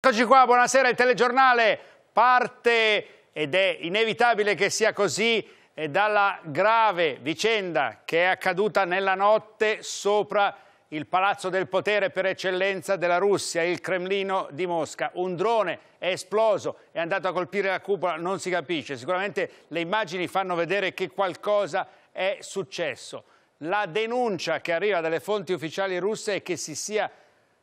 Eccoci qua, buonasera, il telegiornale parte ed è inevitabile che sia così dalla grave vicenda che è accaduta nella notte sopra il palazzo del potere per eccellenza della Russia, il Cremlino di Mosca. Un drone è esploso, è andato a colpire la cupola, non si capisce. Sicuramente le immagini fanno vedere che qualcosa è successo. La denuncia che arriva dalle fonti ufficiali russe è che si sia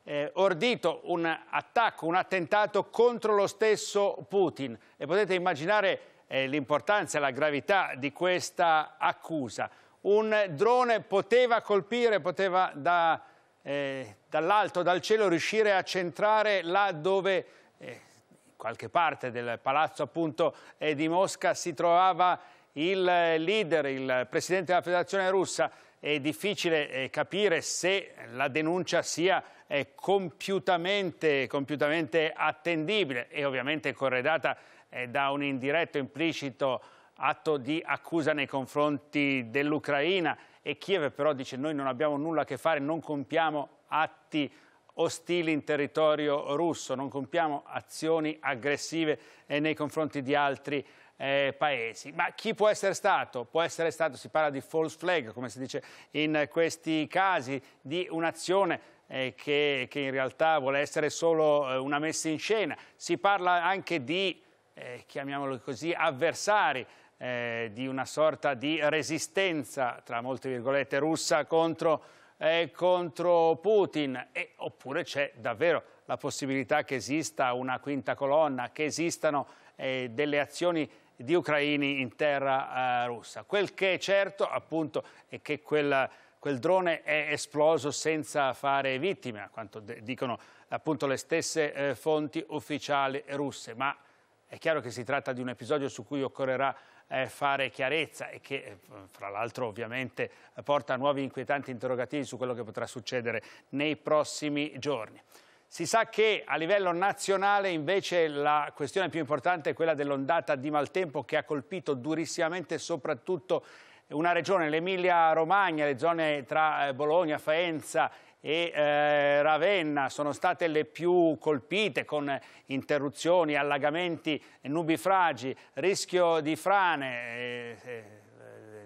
eh, ordito un attacco, un attentato contro lo stesso Putin e potete immaginare eh, l'importanza e la gravità di questa accusa. Un drone poteva colpire, poteva da, eh, dall'alto, dal cielo, riuscire a centrare là dove eh, in qualche parte del palazzo appunto eh, di Mosca si trovava il eh, leader, il presidente della federazione russa. È difficile capire se la denuncia sia eh, compiutamente, compiutamente, attendibile e ovviamente corredata eh, da un indiretto implicito atto di accusa nei confronti dell'Ucraina e Kiev però dice noi non abbiamo nulla a che fare, non compiamo atti ostili in territorio russo, non compiamo azioni aggressive eh, nei confronti di altri eh, paesi. Ma chi può essere stato? Può essere stato, si parla di false flag, come si dice in questi casi, di un'azione eh, che, che, in realtà vuole essere solo eh, una messa in scena. Si parla anche di, eh, chiamiamolo così, avversari, eh, di una sorta di resistenza, tra molte virgolette, russa contro, eh, contro Putin. E, oppure c'è davvero la possibilità che esista una quinta colonna, che esistano eh, delle azioni di ucraini in terra russa. Quel che è certo appunto è che quella quel drone è esploso senza fare vittime, a quanto dicono appunto le stesse eh, fonti ufficiali russe, ma è chiaro che si tratta di un episodio su cui occorrerà eh, fare chiarezza e che eh, fra l'altro ovviamente porta a nuovi inquietanti interrogativi su quello che potrà succedere nei prossimi giorni. Si sa che a livello nazionale invece la questione più importante è quella dell'ondata di maltempo che ha colpito durissimamente soprattutto una regione, l'Emilia-Romagna, le zone tra eh, Bologna, Faenza e eh, Ravenna sono state le più colpite con interruzioni, allagamenti, nubifragi, rischio di frane, eh, eh,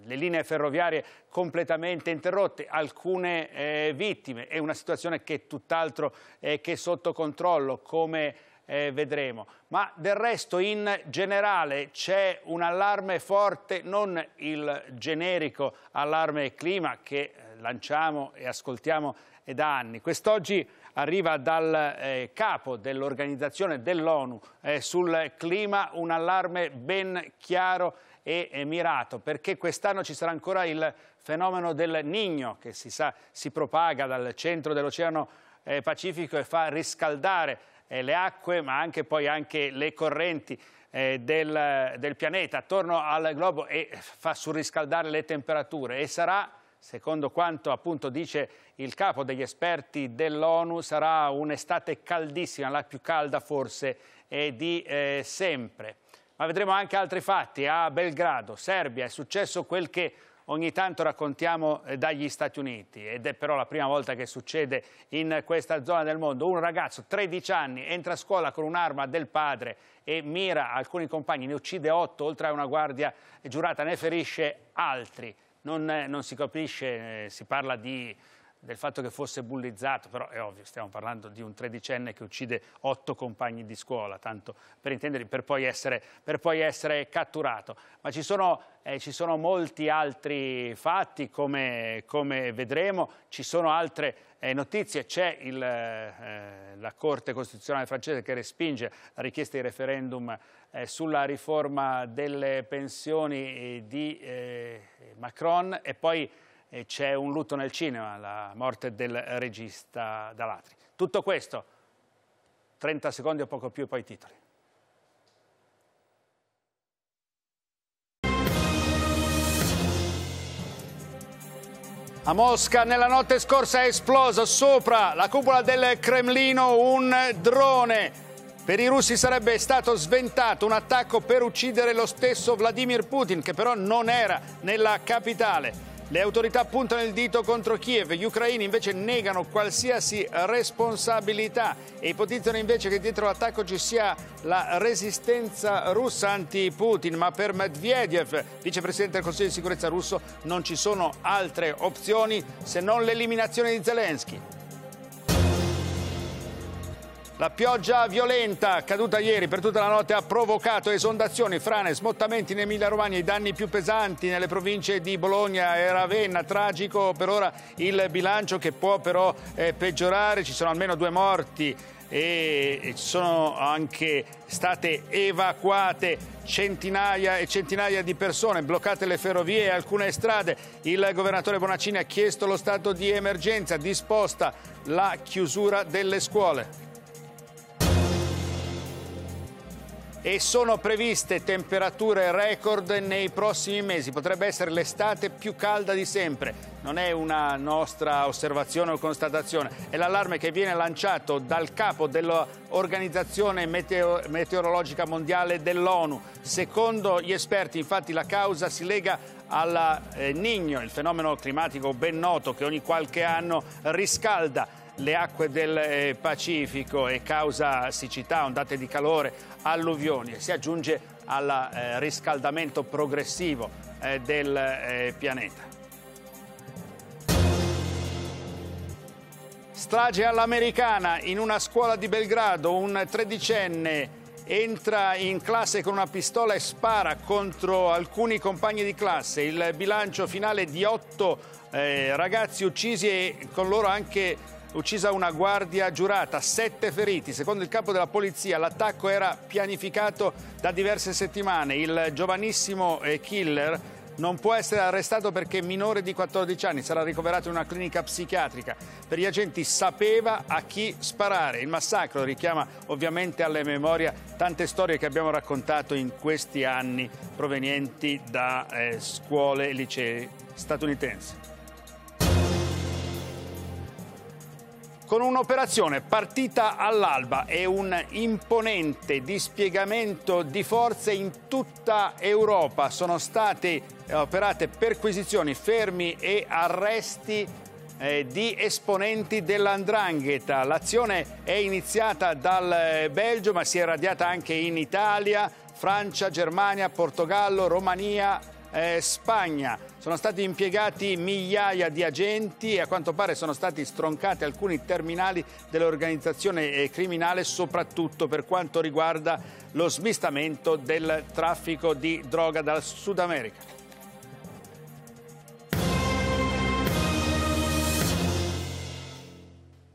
le linee ferroviarie completamente interrotte, alcune eh, vittime. È una situazione che tutt'altro è che sotto controllo, come eh, vedremo. Ma del resto in generale c'è un allarme forte, non il generico allarme clima che eh, lanciamo e ascoltiamo da anni. Quest'oggi arriva dal eh, capo dell'organizzazione dell'ONU eh, sul clima un allarme ben chiaro e, eh, mirato, perché quest'anno ci sarà ancora il fenomeno del Nino che si sa si propaga dal centro dell'Oceano eh, Pacifico e fa riscaldare eh, le acque ma anche poi anche le correnti eh, del, del pianeta attorno al globo e fa surriscaldare le temperature e sarà secondo quanto appunto dice il capo degli esperti dell'ONU, sarà un'estate caldissima, la più calda forse di eh, sempre. Ma vedremo anche altri fatti. A Belgrado, Serbia, è successo quel che ogni tanto raccontiamo eh, dagli Stati Uniti ed è però la prima volta che succede in questa zona del mondo. Un ragazzo, 13 anni, entra a scuola con un'arma del padre e mira alcuni compagni, ne uccide 8 oltre a una guardia giurata, ne ferisce altri. Non, eh, non si capisce, eh, si parla di del fatto che fosse bullizzato, però è ovvio, stiamo parlando di un tredicenne che uccide otto compagni di scuola, tanto per intenderli, per poi essere, per poi essere catturato. Ma ci sono, eh, ci sono, molti altri fatti, come, come vedremo, ci sono altre eh, notizie, c'è eh, la Corte Costituzionale francese che respinge la richiesta di referendum eh, sulla riforma delle pensioni eh, di eh, Macron e poi c'è un lutto nel cinema, la morte del regista Dalatri. Tutto questo, 30 secondi o poco più e poi i titoli. A Mosca nella notte scorsa è esploso sopra la cupola del Cremlino un drone. Per i russi sarebbe stato sventato un attacco per uccidere lo stesso Vladimir Putin, che però non era nella capitale. Le autorità puntano il dito contro Kiev, gli ucraini invece negano qualsiasi responsabilità e ipotizzano invece che dietro l'attacco ci sia la resistenza russa anti-Putin, ma per Medvedev, vicepresidente del Consiglio di sicurezza russo, non ci sono altre opzioni se non l'eliminazione di Zelensky. La pioggia violenta caduta ieri per tutta la notte ha provocato esondazioni, frane, smottamenti in Emilia-Romagna, i danni più pesanti nelle province di Bologna e Ravenna. Tragico per ora il bilancio che può però eh, peggiorare, ci sono almeno due morti e sono anche state evacuate centinaia e centinaia di persone, bloccate le ferrovie e alcune strade. Il governatore Bonaccini ha chiesto lo stato di emergenza, disposta la chiusura delle scuole. e sono previste temperature record nei prossimi mesi. Potrebbe essere l'estate più calda di sempre. Non è una nostra osservazione o constatazione, è l'allarme che viene lanciato dal capo dell'Organizzazione Meteo Meteorologica Mondiale dell'ONU. Secondo gli esperti, infatti, la causa si lega al eh, Nigno, il fenomeno climatico ben noto che ogni qualche anno riscalda le acque del eh, Pacifico e causa siccità, ondate di calore, alluvioni e si aggiunge al eh, riscaldamento progressivo eh, del eh, pianeta. Strage all'americana in una scuola di Belgrado, un tredicenne entra in classe con una pistola e spara contro alcuni compagni di classe. Il bilancio finale di otto eh, ragazzi uccisi e con loro anche uccisa una guardia giurata, sette feriti. Secondo il capo della polizia l'attacco era pianificato da diverse settimane. Il giovanissimo eh, killer non può essere arrestato perché minore di 14 anni, sarà ricoverato in una clinica psichiatrica. Per gli agenti sapeva a chi sparare. Il massacro richiama ovviamente alle memoria tante storie che abbiamo raccontato in questi anni provenienti da eh, scuole e licei statunitensi. con un'operazione partita all'alba e un imponente dispiegamento di forze in tutta Europa. Sono state eh, operate perquisizioni, fermi e arresti eh, di esponenti dell'Andrangheta. L'azione è iniziata dal eh, Belgio ma si è radiata anche in Italia, Francia, Germania, Portogallo, Romania, eh, Spagna. Sono stati impiegati migliaia di agenti e a quanto pare sono stati stroncati alcuni terminali dell'organizzazione eh, criminale, soprattutto per quanto riguarda lo smistamento del traffico di droga dal Sud America.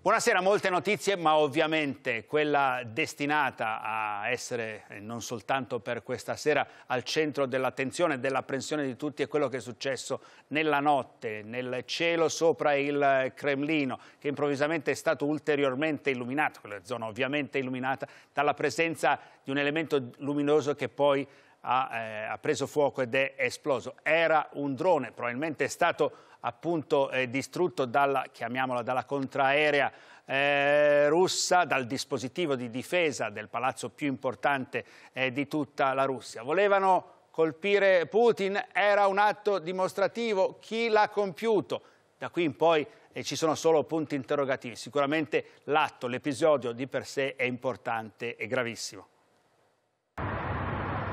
Buonasera, molte notizie, ma ovviamente quella destinata a essere non soltanto per questa sera al centro dell'attenzione e dell'apprensione di tutti è quello che è successo nella notte, nel cielo sopra il Cremlino, che improvvisamente è stato ulteriormente illuminato, quella zona ovviamente illuminata, dalla presenza di un elemento luminoso che poi ha, eh, ha preso fuoco ed è esploso. Era un drone, probabilmente è stato appunto eh, distrutto dalla, chiamiamola, dalla contraerea eh, russa, dal dispositivo di difesa del palazzo più importante eh, di tutta la Russia. Volevano colpire Putin, era un atto dimostrativo, chi l'ha compiuto? Da qui in poi eh, ci sono solo punti interrogativi, sicuramente l'atto, l'episodio di per sé è importante e gravissimo.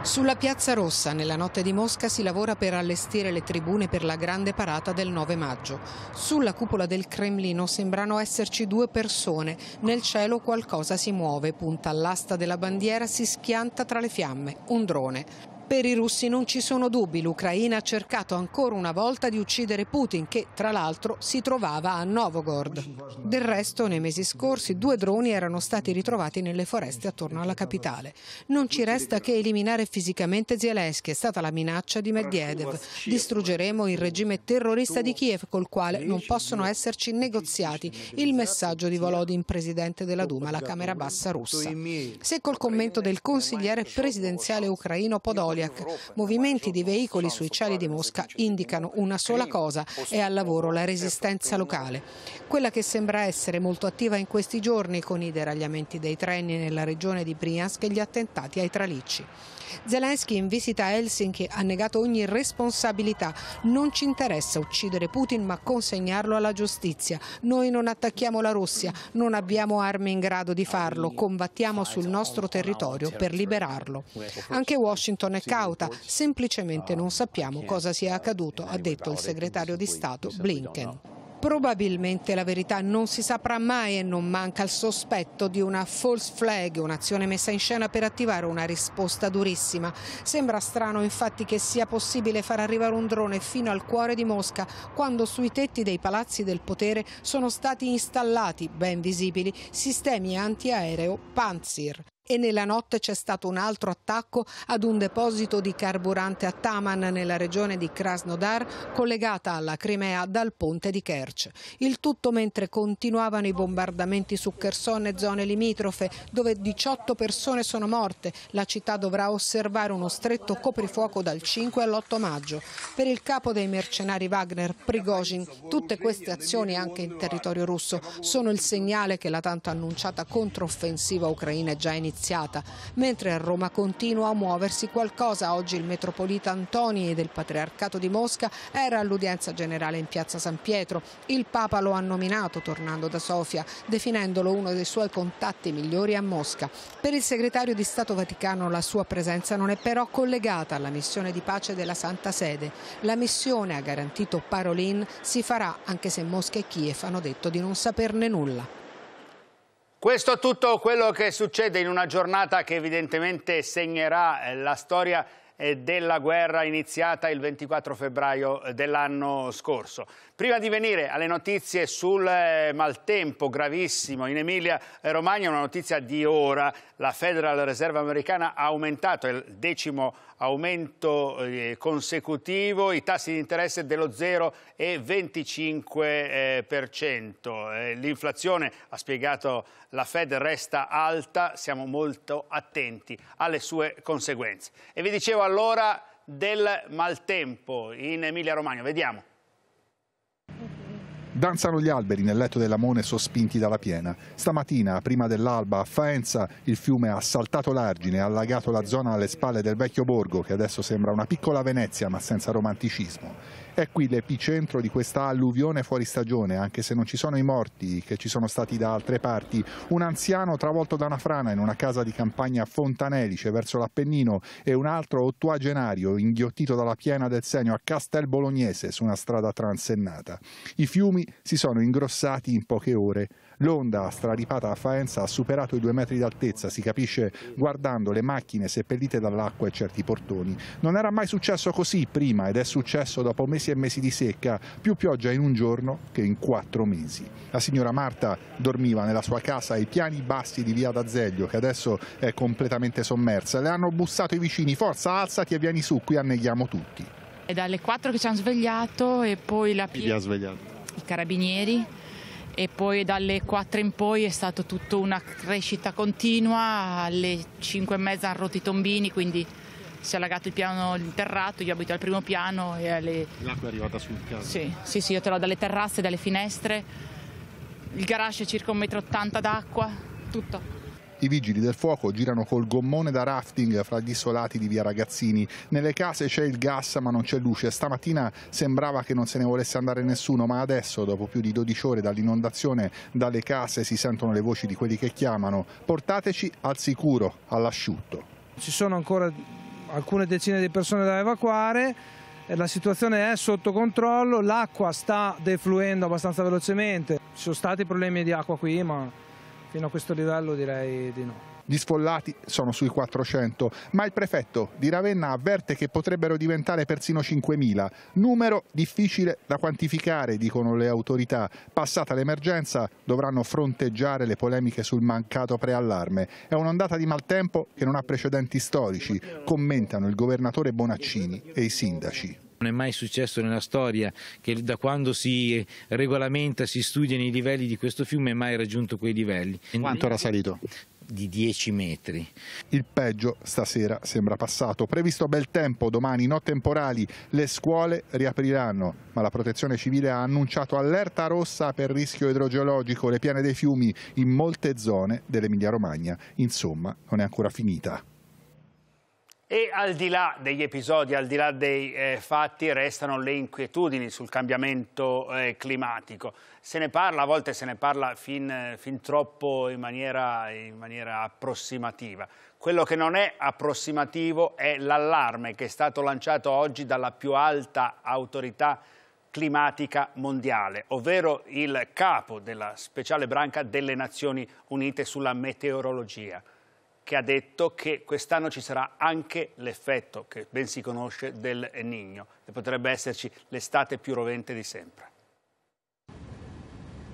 Sulla Piazza Rossa, nella notte di Mosca, si lavora per allestire le tribune per la grande parata del 9 maggio. Sulla cupola del Cremlino sembrano esserci due persone. Nel cielo qualcosa si muove, punta all'asta della bandiera, si schianta tra le fiamme. Un drone. Per i russi non ci sono dubbi, l'Ucraina ha cercato ancora una volta di uccidere Putin che tra l'altro si trovava a Novogord. Del resto nei mesi scorsi due droni erano stati ritrovati nelle foreste attorno alla capitale. Non ci resta che eliminare fisicamente Zelensky, è stata la minaccia di Medvedev. Distruggeremo il regime terrorista di Kiev col quale non possono esserci negoziati il messaggio di Volodin, presidente della Duma, la Camera Bassa russa. Se col commento del consigliere presidenziale ucraino Podolia Zodiac. Movimenti di veicoli sui cieli di Mosca indicano una sola cosa, è al lavoro la resistenza locale. Quella che sembra essere molto attiva in questi giorni con i deragliamenti dei treni nella regione di Briansk e gli attentati ai tralicci. Zelensky in visita a Helsinki ha negato ogni responsabilità. Non ci interessa uccidere Putin ma consegnarlo alla giustizia. Noi non attacchiamo la Russia, non abbiamo armi in grado di farlo, combattiamo sul nostro territorio per liberarlo. Anche Washington è cauta, semplicemente non sappiamo cosa sia accaduto, ha detto il segretario di Stato Blinken probabilmente la verità non si saprà mai e non manca il sospetto di una false flag, un'azione messa in scena per attivare una risposta durissima. Sembra strano infatti che sia possibile far arrivare un drone fino al cuore di Mosca quando sui tetti dei palazzi del potere sono stati installati, ben visibili, sistemi antiaereo Panzer e nella notte c'è stato un altro attacco ad un deposito di carburante a Taman nella regione di Krasnodar collegata alla Crimea dal ponte di Kerch. Il tutto mentre continuavano i bombardamenti su Kherson e zone limitrofe dove 18 persone sono morte. La città dovrà osservare uno stretto coprifuoco dal 5 all'8 maggio. Per il capo dei mercenari Wagner, Prigozhin, tutte queste azioni anche in territorio russo sono il segnale che la tanto annunciata controffensiva ucraina è già iniziata iniziata, mentre a Roma continua a muoversi qualcosa. Oggi il metropolita Antoni del Patriarcato di Mosca era all'udienza generale in piazza San Pietro. Il Papa lo ha nominato tornando da Sofia, definendolo uno dei suoi contatti migliori a Mosca. Per il segretario di Stato Vaticano la sua presenza non è però collegata alla missione di pace della Santa Sede. La missione, ha garantito Parolin, si farà anche se Mosca e Kiev hanno detto di non saperne nulla. Questo è tutto quello che succede in una giornata che evidentemente segnerà eh, la storia eh, della guerra iniziata il 24 febbraio eh, dell'anno scorso. Prima di venire alle notizie sul eh, maltempo gravissimo in Emilia-Romagna, eh, una notizia di ora, la Federal Reserve americana ha aumentato è il decimo aumento eh, consecutivo i tassi di interesse dello 0,25%. L'inflazione, ha spiegato la Fed, resta alta, siamo molto attenti alle sue conseguenze. E vi dicevo allora del maltempo in Emilia Romagna, vediamo. Danzano gli alberi nel letto dell'Amone sospinti dalla piena. Stamattina, prima dell'alba, a Faenza il fiume ha saltato l'argine e ha allagato la zona alle spalle del vecchio borgo, che adesso sembra una piccola Venezia ma senza romanticismo. È qui l'epicentro di questa alluvione fuori stagione, anche se non ci sono i morti che ci sono stati da altre parti. Un anziano travolto da una frana in una casa di campagna a Fontanelice verso l'Appennino e un altro ottuagenario inghiottito dalla piena del Senio a Castel Bolognese su una strada transennata. I fiumi si sono ingrossati in poche ore. L'onda, straripata a Faenza, ha superato i due metri d'altezza, si capisce guardando le macchine seppellite dall'acqua e certi portoni. Non era mai successo così prima ed è successo dopo mesi e mesi di secca, più pioggia in un giorno che in quattro mesi. La signora Marta dormiva nella sua casa ai piani bassi di via d'Azeglio, che adesso è completamente sommersa. Le hanno bussato i vicini, forza alzati e vieni su, qui anneghiamo tutti. È dalle quattro che ci hanno svegliato e poi la... Chi vi ha svegliato? i carabinieri e poi dalle 4 in poi è stata tutta una crescita continua, alle 5 e mezza hanno rotto i tombini, quindi si è allagato il piano interrato, io abito al primo piano e alle... L'acqua è arrivata sul piano? Sì, sì, sì, io te l'ho dalle terrazze, dalle finestre, il garage è circa 1,80 m d'acqua, tutto. I vigili del fuoco girano col gommone da rafting fra gli isolati di via Ragazzini. Nelle case c'è il gas ma non c'è luce. Stamattina sembrava che non se ne volesse andare nessuno, ma adesso, dopo più di 12 ore dall'inondazione, dalle case si sentono le voci di quelli che chiamano. Portateci al sicuro, all'asciutto. Ci sono ancora alcune decine di persone da evacuare, eh, la situazione è sotto controllo, l'acqua sta defluendo abbastanza velocemente, ci sono stati problemi di acqua qui ma Fino a questo livello direi di no. Gli sfollati sono sui 400, ma il prefetto di Ravenna avverte che potrebbero diventare persino 5.000. Numero difficile da quantificare, dicono le autorità. Passata l'emergenza dovranno fronteggiare le polemiche sul mancato preallarme. È un'ondata di maltempo che non ha precedenti storici, commentano il governatore Bonaccini e i sindaci. Non è mai successo nella storia che da quando si regolamenta, si studiano i livelli di questo fiume, è mai raggiunto quei livelli. Quanto era salito? di 10 metri. Il peggio stasera sembra passato. Previsto bel tempo, domani no temporali, le scuole riapriranno, ma la protezione civile ha annunciato allerta rossa per rischio idrogeologico, le piane dei fiumi in molte zone dell'Emilia Romagna. Insomma, non è ancora finita. E al di là degli episodi, al di là dei eh, fatti, restano le inquietudini sul cambiamento eh, climatico. Se ne parla, a volte se ne parla fin, fin troppo in maniera, in maniera approssimativa. Quello che non è approssimativo è l'allarme che è stato lanciato oggi dalla più alta autorità climatica mondiale, ovvero il capo della speciale branca delle Nazioni Unite sulla meteorologia che ha detto che quest'anno ci sarà anche l'effetto che ben si conosce del Nigno e potrebbe esserci l'estate più rovente di sempre.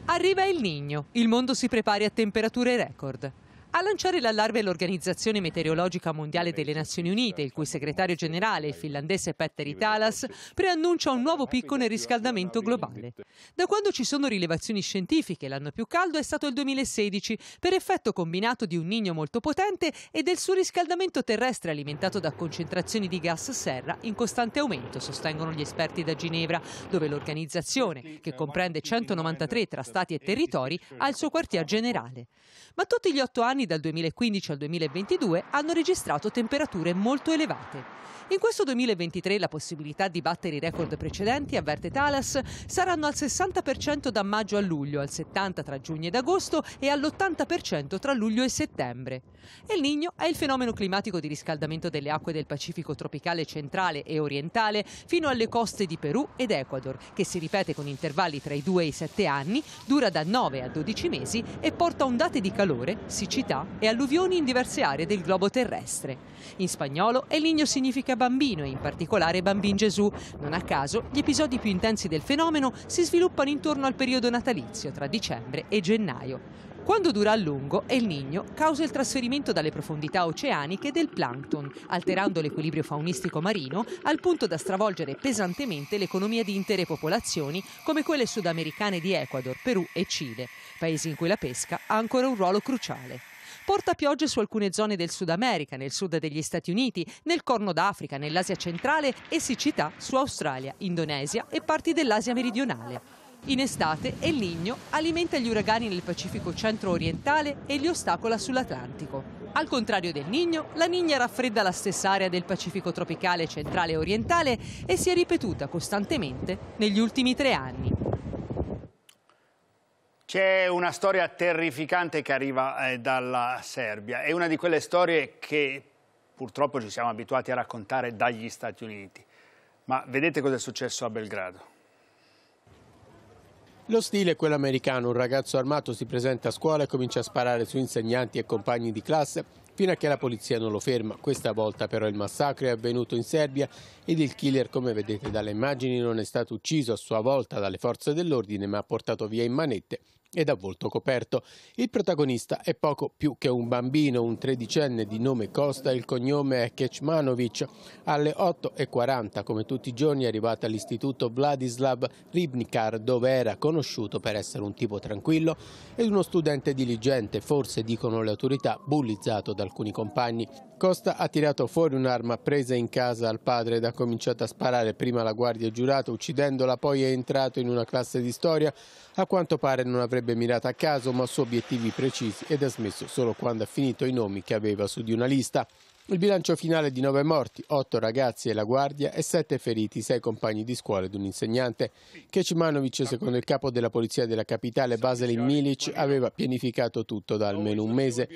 Arriva il Nigno, il mondo si prepari a temperature record. A lanciare l'allarme è l'Organizzazione Meteorologica Mondiale delle Nazioni Unite, il cui segretario generale, il finlandese Petteri Talas, preannuncia un nuovo picco nel riscaldamento globale. Da quando ci sono rilevazioni scientifiche, l'anno più caldo è stato il 2016, per effetto combinato di un nigno molto potente e del surriscaldamento terrestre alimentato da concentrazioni di gas serra in costante aumento, sostengono gli esperti da Ginevra, dove l'organizzazione, che comprende 193 tra stati e territori, ha il suo quartier generale. Ma tutti gli otto anni dal 2015 al 2022 hanno registrato temperature molto elevate. In questo 2023 la possibilità di battere i record precedenti, avverte Talas, saranno al 60% da maggio a luglio, al 70% tra giugno ed agosto e all'80% tra luglio e settembre. El Niño è il fenomeno climatico di riscaldamento delle acque del Pacifico tropicale centrale e orientale fino alle coste di Perù ed Ecuador, che si ripete con intervalli tra i 2 e i 7 anni, dura da 9 a 12 mesi e porta ondate di calore, siccità siccità e alluvioni in diverse aree del globo terrestre. In spagnolo El Niño significa bambino e in particolare bambin Gesù. Non a caso gli episodi più intensi del fenomeno si sviluppano intorno al periodo natalizio tra dicembre e gennaio. Quando dura a lungo, El Niño causa il trasferimento dalle profondità oceaniche del plankton, alterando l'equilibrio faunistico marino al punto da stravolgere pesantemente l'economia di intere popolazioni come quelle sudamericane di Ecuador, Perù e Cile, paesi in cui la pesca ha ancora un ruolo cruciale porta piogge su alcune zone del Sud America, nel sud degli Stati Uniti, nel Corno d'Africa, nell'Asia centrale e siccità su Australia, Indonesia e parti dell'Asia meridionale. In estate El Ligno alimenta gli uragani nel Pacifico centro-orientale e li ostacola sull'Atlantico. Al contrario del Nigno, la Nigna raffredda la stessa area del Pacifico tropicale centrale e orientale e si è ripetuta costantemente negli ultimi tre anni. C'è una storia terrificante che arriva eh, dalla Serbia, è una di quelle storie che purtroppo ci siamo abituati a raccontare dagli Stati Uniti. Ma vedete cosa è successo a Belgrado. Lo stile è quello americano, un ragazzo armato si presenta a scuola e comincia a sparare su insegnanti e compagni di classe fino a che la polizia non lo ferma. Questa volta però il massacro è avvenuto in Serbia ed il killer, come vedete dalle immagini, non è stato ucciso a sua volta dalle forze dell'ordine ma portato via in manette ed a volto coperto. Il protagonista è poco più che un bambino, un tredicenne di nome Costa, il cognome è Kecmanovic. Alle 8.40, come tutti i giorni, è arrivato all'istituto Vladislav Ribnikar, dove era conosciuto per essere un tipo tranquillo ed uno studente diligente, forse dicono le autorità, bullizzato da alcuni compagni. Costa ha tirato fuori un'arma presa in casa al padre ed ha cominciato a sparare prima alla guardia giurata uccidendola, poi è entrato in una classe di storia. A quanto pare non avrebbe mirato a caso ma su obiettivi precisi ed ha smesso solo quando ha finito i nomi che aveva su di una lista. Il bilancio finale di nove morti, otto ragazzi e la guardia e sette feriti, sei compagni di scuola ed un insegnante. Kecmanovic, secondo il capo della polizia della capitale, Vaselin Milic, aveva pianificato tutto da almeno un mese.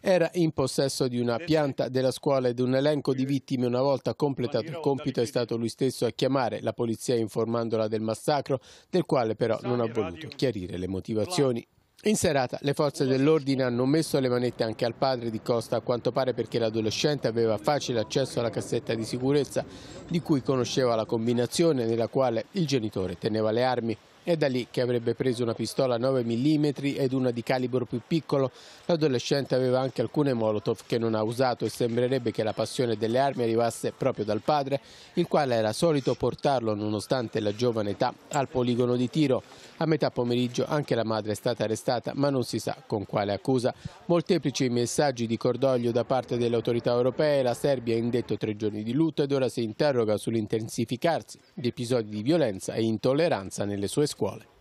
Era in possesso di una pianta della scuola ed un elenco di vittime. Una volta completato il compito è stato lui stesso a chiamare la polizia informandola del massacro, del quale però non ha voluto chiarire le motivazioni. In serata le forze dell'ordine hanno messo le manette anche al padre di Costa, a quanto pare perché l'adolescente aveva facile accesso alla cassetta di sicurezza di cui conosceva la combinazione nella quale il genitore teneva le armi. È da lì che avrebbe preso una pistola 9 mm ed una di calibro più piccolo. L'adolescente aveva anche alcune molotov che non ha usato e sembrerebbe che la passione delle armi arrivasse proprio dal padre, il quale era solito portarlo, nonostante la giovane età, al poligono di tiro. A metà pomeriggio anche la madre è stata arrestata, ma non si sa con quale accusa. Molteplici messaggi di cordoglio da parte delle autorità europee, la Serbia ha indetto tre giorni di lutto ed ora si interroga sull'intensificarsi di episodi di violenza e intolleranza nelle sue scuole scuole.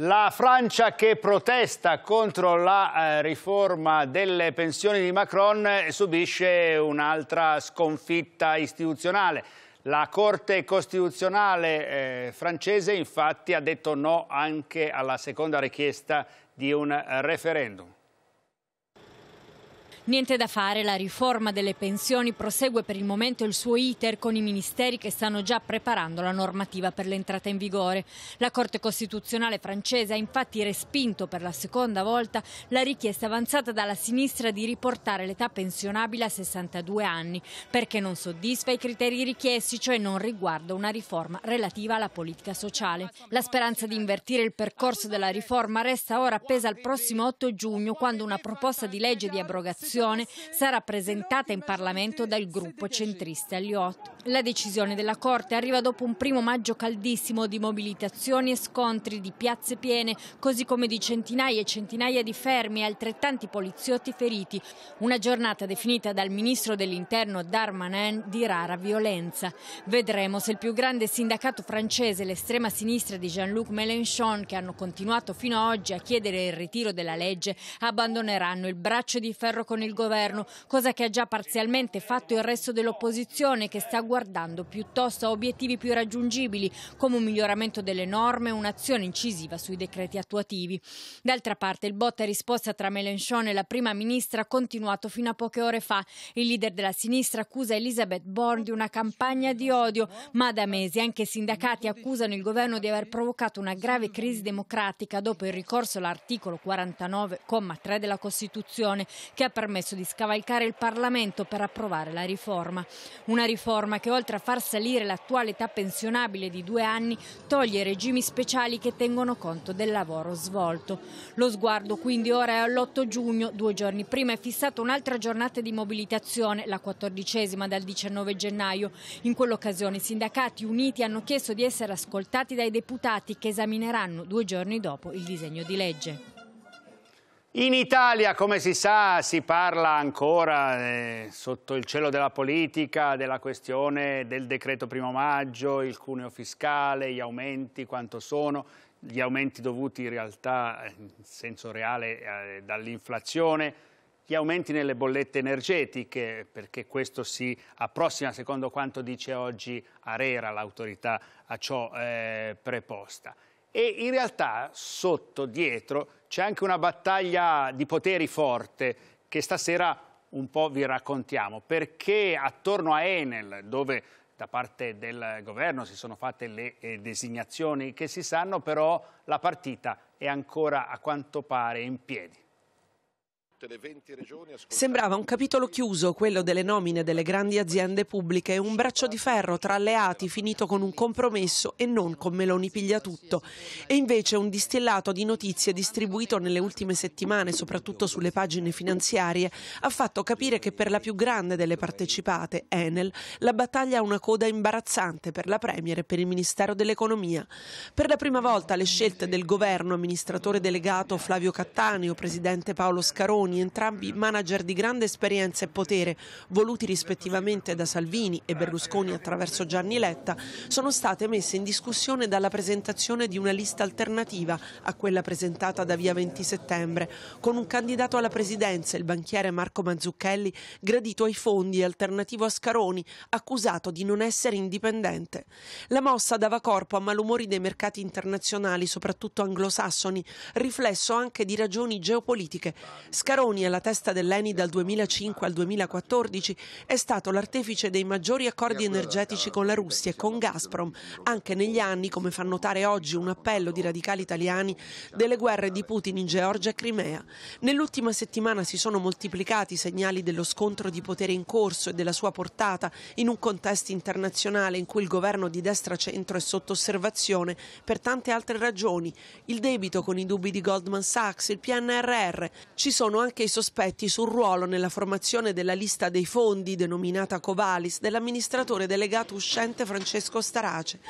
La Francia che protesta contro la eh, riforma delle pensioni di Macron subisce un'altra sconfitta istituzionale. La Corte Costituzionale eh, francese infatti ha detto no anche alla seconda richiesta di un referendum. Niente da fare, la riforma delle pensioni prosegue per il momento il suo iter con i ministeri che stanno già preparando la normativa per l'entrata in vigore. La Corte Costituzionale francese ha infatti respinto per la seconda volta la richiesta avanzata dalla sinistra di riportare l'età pensionabile a 62 anni perché non soddisfa i criteri richiesti, cioè non riguarda una riforma relativa alla politica sociale. La speranza di invertire il percorso della riforma resta ora appesa al prossimo 8 giugno quando una proposta di legge di abrogazione Costituzione sarà presentata in Parlamento dal gruppo centrista Liot. La decisione della Corte arriva dopo un primo maggio caldissimo di mobilitazioni e scontri di piazze piene, così come di centinaia e centinaia di fermi e altrettanti poliziotti feriti. Una giornata definita dal ministro dell'interno Darmanin di rara violenza. Vedremo se il più grande sindacato francese, l'estrema sinistra di Jean-Luc Mélenchon, che hanno continuato fino a oggi a chiedere il ritiro della legge, abbandoneranno il braccio di ferro con il il governo, cosa che ha già parzialmente fatto il resto dell'opposizione che sta guardando piuttosto a obiettivi più raggiungibili come un miglioramento delle norme e un'azione incisiva sui decreti attuativi. D'altra parte il botta e risposta tra Melenchon e la prima ministra ha continuato fino a poche ore fa. Il leader della sinistra accusa Elisabeth Born di una campagna di odio, ma da mesi anche i sindacati accusano il governo di aver provocato una grave crisi democratica dopo il ricorso all'articolo 49,3 della Costituzione che ha permesso permesso di scavalcare il Parlamento per approvare la riforma. Una riforma che oltre a far salire l'attuale età pensionabile di due anni toglie regimi speciali che tengono conto del lavoro svolto. Lo sguardo quindi ora è all'8 giugno, due giorni prima è fissata un'altra giornata di mobilitazione, la quattordicesima dal 19 gennaio. In quell'occasione i sindacati uniti hanno chiesto di essere ascoltati dai deputati che esamineranno due giorni dopo il disegno di legge. In Italia, come si sa, si parla ancora eh, sotto il cielo della politica della questione del decreto primo maggio, il cuneo fiscale, gli aumenti, quanto sono, gli aumenti dovuti in realtà eh, in senso reale eh, dall'inflazione, gli aumenti nelle bollette energetiche, perché questo si approssima, secondo quanto dice oggi Arera, l'autorità a ciò eh, preposta e in realtà sotto, dietro, c'è anche una battaglia di poteri forte che stasera un po' vi raccontiamo, perché attorno a Enel, dove da parte del governo si sono fatte le eh, designazioni che si sanno, però la partita è ancora a quanto pare in piedi. Sembrava un capitolo chiuso, quello delle nomine delle grandi aziende pubbliche, un braccio di ferro tra alleati finito con un compromesso e non con Meloni piglia tutto. E invece un distillato di notizie distribuito nelle ultime settimane, soprattutto sulle pagine finanziarie, ha fatto capire che per la più grande delle partecipate, Enel, la battaglia ha una coda imbarazzante per la Premier e per il Ministero dell'Economia. Per la prima volta le scelte del governo, amministratore delegato Flavio Cattaneo, presidente Paolo Scaroni, Berlusconi, entrambi manager di grande esperienza e potere, voluti rispettivamente da Salvini e Berlusconi attraverso Gianni Letta, sono state messe in discussione dalla presentazione di una lista alternativa a quella presentata da Via 20 Settembre, con un candidato alla presidenza, il banchiere Marco Mazzucchelli, gradito ai fondi e alternativo a Scaroni, accusato di non essere indipendente. La mossa dava corpo a malumori dei mercati internazionali, soprattutto anglosassoni, riflesso anche di ragioni geopolitiche. Scaroni Scaroni, alla testa dell'ENI dal 2005 al 2014, è stato l'artefice dei maggiori accordi energetici con la Russia e con Gazprom, anche negli anni, come fa notare oggi un appello di radicali italiani, delle guerre di Putin in Georgia e Crimea. Nell'ultima settimana si sono moltiplicati i segnali dello scontro di potere in corso e della sua portata in un contesto internazionale in cui il governo di destra-centro è sotto osservazione per tante altre ragioni, il debito con i dubbi di Goldman Sachs, il PNRR. Ci sono anche anche i sospetti sul ruolo nella formazione della lista dei fondi, denominata Covalis, dell'amministratore delegato uscente Francesco Starace,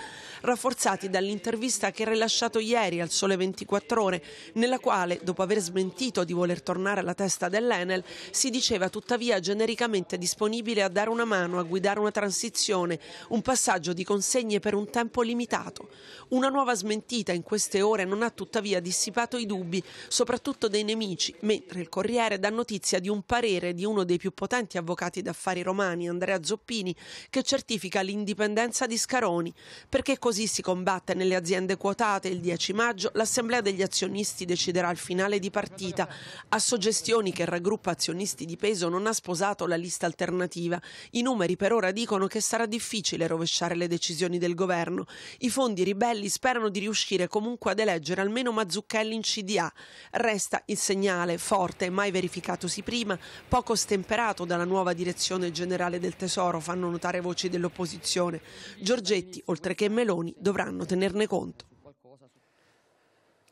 rafforzati dall'intervista che ha rilasciato ieri al Sole 24 Ore, nella quale, dopo aver smentito di voler tornare alla testa dell'Enel, si diceva tuttavia genericamente disponibile a dare una mano, a guidare una transizione, un passaggio di consegne per un tempo limitato. Una nuova smentita in queste ore non ha tuttavia dissipato i dubbi, soprattutto dei nemici, mentre il Corriere Corriere dà notizia di un parere di uno dei più potenti avvocati d'affari romani, Andrea Zoppini, che certifica l'indipendenza di Scaroni, perché così si combatte nelle aziende quotate. Il 10 maggio l'Assemblea degli azionisti deciderà il finale di partita. A suggestioni che il raggruppa azionisti di peso non ha sposato la lista alternativa. I numeri per ora dicono che sarà difficile rovesciare le decisioni del governo. I fondi ribelli sperano di riuscire comunque ad eleggere almeno Mazzucchelli in CDA. Resta il segnale forte mai verificatosi prima, poco stemperato dalla nuova direzione generale del Tesoro, fanno notare voci dell'opposizione. Giorgetti, oltre che Meloni, dovranno tenerne conto.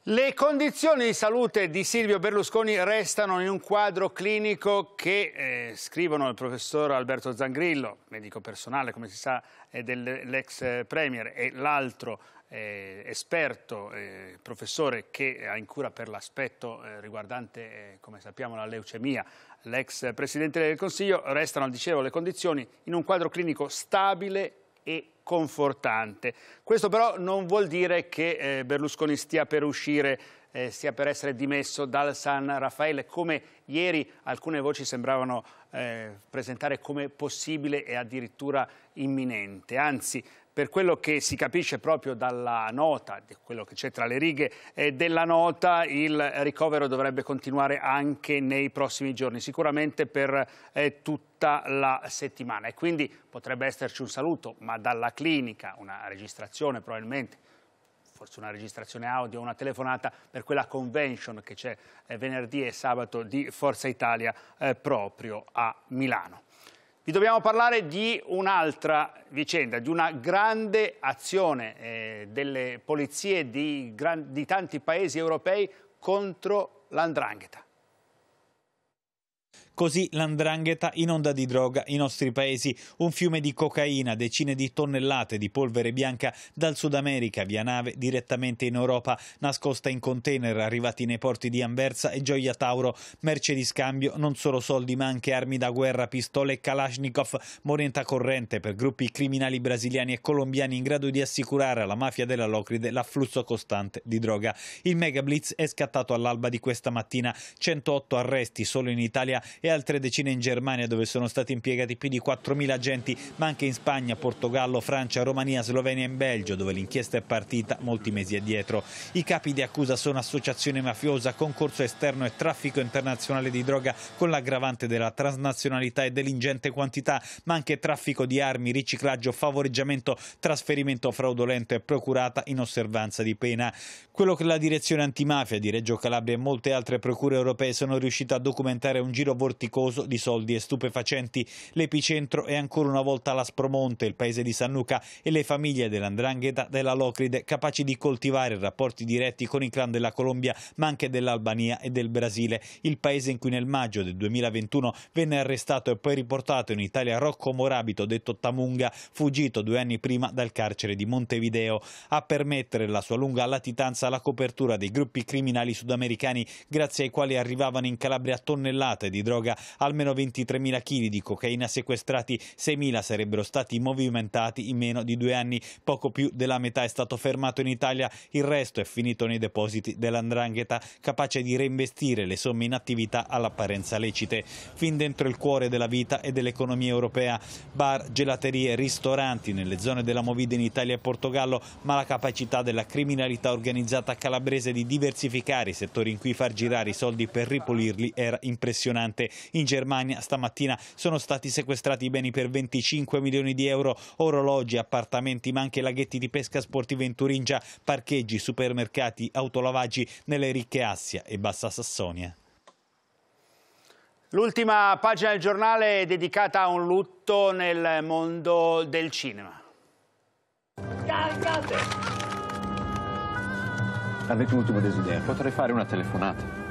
Le condizioni di salute di Silvio Berlusconi restano in un quadro clinico che, eh, scrivono il professor Alberto Zangrillo, medico personale, come si sa, eh, dell'ex eh, premier, e l'altro eh, esperto, eh, professore che ha in cura per l'aspetto eh, riguardante, eh, come sappiamo, la leucemia, l'ex Presidente del Consiglio, restano, dicevo, le condizioni in un quadro clinico stabile e confortante. Questo però non vuol dire che eh, Berlusconi stia per uscire eh, sia per essere dimesso dal San Raffaele, come ieri alcune voci sembravano eh, presentare come possibile e addirittura imminente. Anzi, per quello che si capisce proprio dalla nota, di quello che c'è tra le righe eh, della nota, il ricovero dovrebbe continuare anche nei prossimi giorni, sicuramente per eh, tutta la settimana. E quindi potrebbe esserci un saluto, ma dalla clinica, una registrazione probabilmente, forse una registrazione audio, una telefonata per quella convention che c'è eh, venerdì e sabato di Forza Italia proprio a Milano. Vi dobbiamo parlare di un'altra vicenda, di una grande azione eh, delle polizie di, di tanti paesi europei contro l'andrangheta. Così l'andrangheta inonda di droga i nostri paesi, un fiume di cocaina, decine di tonnellate di polvere bianca dal Sud America via nave direttamente in Europa, nascosta in container arrivati nei porti di Anversa e Gioia Tauro, merce di scambio, non solo soldi ma anche armi da guerra, pistole e Kalashnikov, moneta corrente per gruppi criminali brasiliani e colombiani in grado di assicurare alla mafia della Locride l'afflusso costante di droga. Il mega blitz è scattato all'alba di questa mattina, 108 arresti solo in Italia e altre decine in Germania dove sono stati impiegati più di 4.000 agenti, ma anche in Spagna, Portogallo, Francia, Romania, Slovenia e in Belgio dove l'inchiesta è partita molti mesi addietro. I capi di accusa sono associazione mafiosa, concorso esterno e traffico internazionale di droga con l'aggravante della transnazionalità e dell'ingente quantità, ma anche traffico di armi, riciclaggio, favoreggiamento, trasferimento fraudolento e procurata in osservanza di pena. Quello che la direzione antimafia di Reggio Calabria e molte altre procure europee sono riuscite a documentare è un giro vorticoso vorticoso di soldi e stupefacenti. L'epicentro è ancora una volta l'Aspromonte, il paese di Sannuca e le famiglie dell'Andrangheta della Locride, capaci di coltivare rapporti diretti con i clan della Colombia, ma anche dell'Albania e del Brasile, il paese in cui nel maggio del 2021 venne arrestato e poi riportato in Italia Rocco Morabito, detto Tamunga, fuggito due anni prima dal carcere di Montevideo, a permettere la sua lunga latitanza la copertura dei gruppi criminali sudamericani, grazie ai quali arrivavano in Calabria tonnellate di droga droga, almeno 23.000 kg di cocaina sequestrati, 6.000 sarebbero stati movimentati in meno di due anni, poco più della metà è stato fermato in Italia, il resto è finito nei depositi dell'andrangheta, capace di reinvestire le somme in attività all'apparenza lecite. Fin dentro il cuore della vita e dell'economia europea, bar, gelaterie, ristoranti nelle zone della Movida in Italia e Portogallo, ma la capacità della criminalità organizzata calabrese di diversificare i settori in cui far girare i soldi per ripulirli era impressionante in Germania stamattina sono stati sequestrati beni per 25 milioni di euro, orologi, appartamenti, ma anche laghetti di pesca sportiva in Turingia, parcheggi, supermercati, autolavaggi nelle ricche Assia e Bassa Sassonia. L'ultima pagina del giornale è dedicata a un lutto nel mondo del cinema. Caricate! Avete un ultimo desiderio? Potrei fare una telefonata.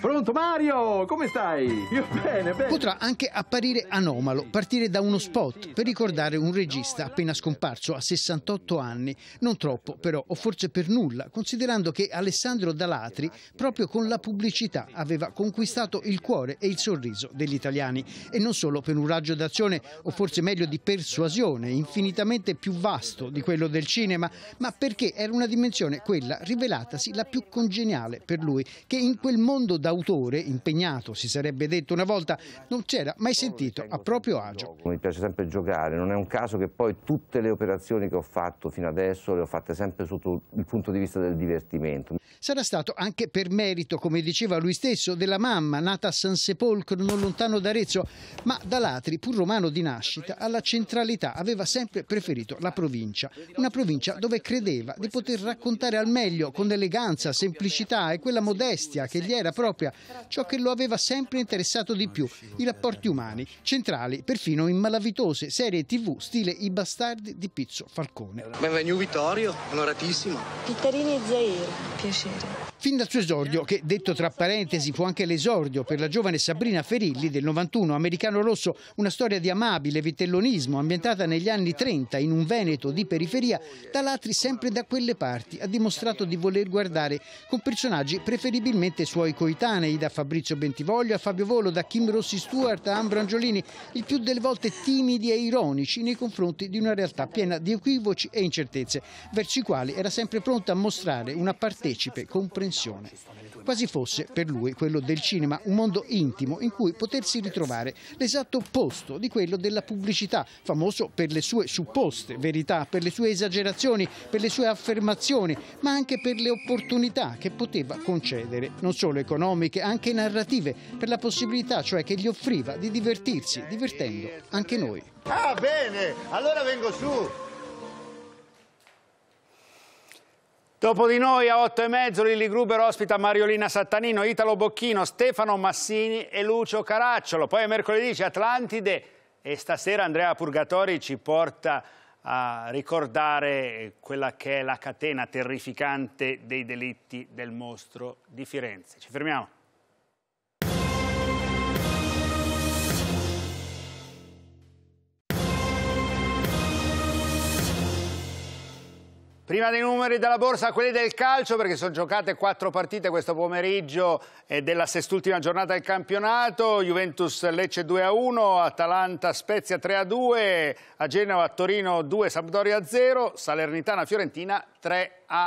Pronto Mario, come stai? Io bene, bene. Potrà anche apparire anomalo, partire da uno spot per ricordare un regista appena scomparso a 68 anni, non troppo però, o forse per nulla, considerando che Alessandro Dalatri proprio con la pubblicità aveva conquistato il cuore e il sorriso degli italiani e non solo per un raggio d'azione o forse meglio di persuasione infinitamente più vasto di quello del cinema, ma perché era una dimensione quella rivelatasi la più congeniale per lui, che in quel mondo da d'autore impegnato, si sarebbe detto una volta, non c'era mai sentito a proprio agio. Mi piace sempre giocare, non è un caso che poi tutte le operazioni che ho fatto fino adesso le ho fatte sempre sotto il punto di vista del divertimento. Sarà stato anche per merito, come diceva lui stesso, della mamma nata a San Sepolcro non lontano da Arezzo, ma da Latri, pur romano di nascita, alla centralità aveva sempre preferito la provincia, una provincia dove credeva di poter raccontare al meglio, con eleganza, semplicità e quella modestia che gli era proprio propria, ciò che lo aveva sempre interessato di più, i rapporti umani, centrali perfino in malavitose serie tv stile I bastardi di Pizzo Falcone. Benvenuto Vittorio, onoratissimo. Pitterini e Zair, piacere. Fin dal suo esordio, che detto tra parentesi fu anche l'esordio per la giovane Sabrina Ferilli del 91, americano rosso, una storia di amabile vitellonismo ambientata negli anni 30 in un Veneto di periferia, Talatri sempre da quelle parti ha dimostrato di voler guardare con personaggi preferibilmente suoi coetanei estranei da Fabrizio Bentivoglio a Fabio Volo, da Kim Rossi Stewart a Ambro Angiolini, il più delle volte timidi e ironici nei confronti di una realtà piena di equivoci e incertezze, verso i quali era sempre pronta a mostrare una partecipe comprensione quasi fosse per lui quello del cinema un mondo intimo in cui potersi ritrovare l'esatto opposto di quello della pubblicità, famoso per le sue supposte verità, per le sue esagerazioni, per le sue affermazioni, ma anche per le opportunità che poteva concedere, non solo economiche, anche narrative, per la possibilità cioè che gli offriva di divertirsi, divertendo anche noi. Ah bene, allora vengo su. Dopo di noi a 8 e mezzo Lilli Gruber ospita Mariolina Sattanino, Italo Bocchino, Stefano Massini e Lucio Caracciolo. Poi a mercoledì c'è Atlantide e stasera Andrea Purgatori ci porta a ricordare quella che è la catena terrificante dei delitti del mostro di Firenze. Ci fermiamo. Prima dei numeri della borsa, quelli del calcio, perché sono giocate quattro partite questo pomeriggio eh, della sest'ultima giornata del campionato. Juventus Lecce 2-1, Atalanta Spezia 3-2, a Genova Torino 2, Sampdoria 0, Salernitana Fiorentina 3-3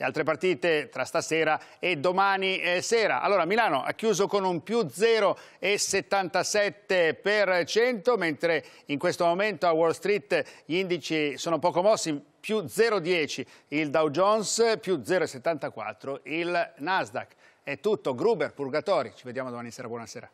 le altre partite tra stasera e domani eh, sera. Allora Milano ha chiuso con un più 0,77 per cento, mentre in questo momento a Wall Street gli indici sono poco mossi, più 0,10 il Dow Jones, più 0,74 il Nasdaq. È tutto, Gruber, Purgatori, ci vediamo domani sera, buonasera.